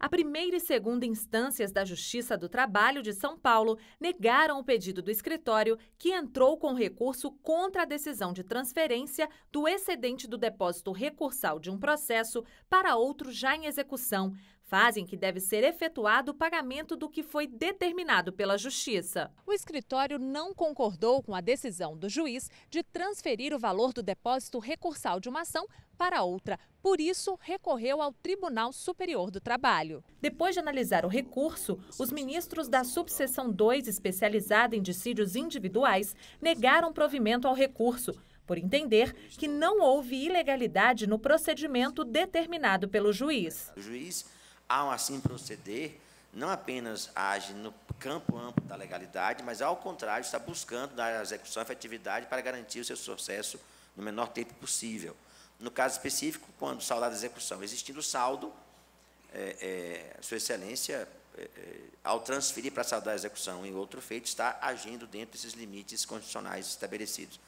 A primeira e segunda instâncias da Justiça do Trabalho de São Paulo negaram o pedido do escritório, que entrou com recurso contra a decisão de transferência do excedente do depósito recursal de um processo para outro já em execução, fase em que deve ser efetuado o pagamento do que foi determinado pela Justiça. O escritório não concordou com a decisão do juiz de transferir o valor do depósito recursal de uma ação para outra. Por isso, recorreu ao Tribunal Superior do Trabalho. Depois de analisar o recurso, os ministros da subseção 2, especializada em dissídios individuais, negaram provimento ao recurso, por entender que não houve ilegalidade no procedimento determinado pelo juiz. O juiz, ao assim proceder, não apenas age no campo amplo da legalidade, mas, ao contrário, está buscando dar à execução efetividade para garantir o seu sucesso no menor tempo possível no caso específico, quando saldada a execução. Existindo saldo, é, é, Sua Excelência, é, é ao transferir para saldar a execução em outro feito, está agindo dentro desses limites constitucionais estabelecidos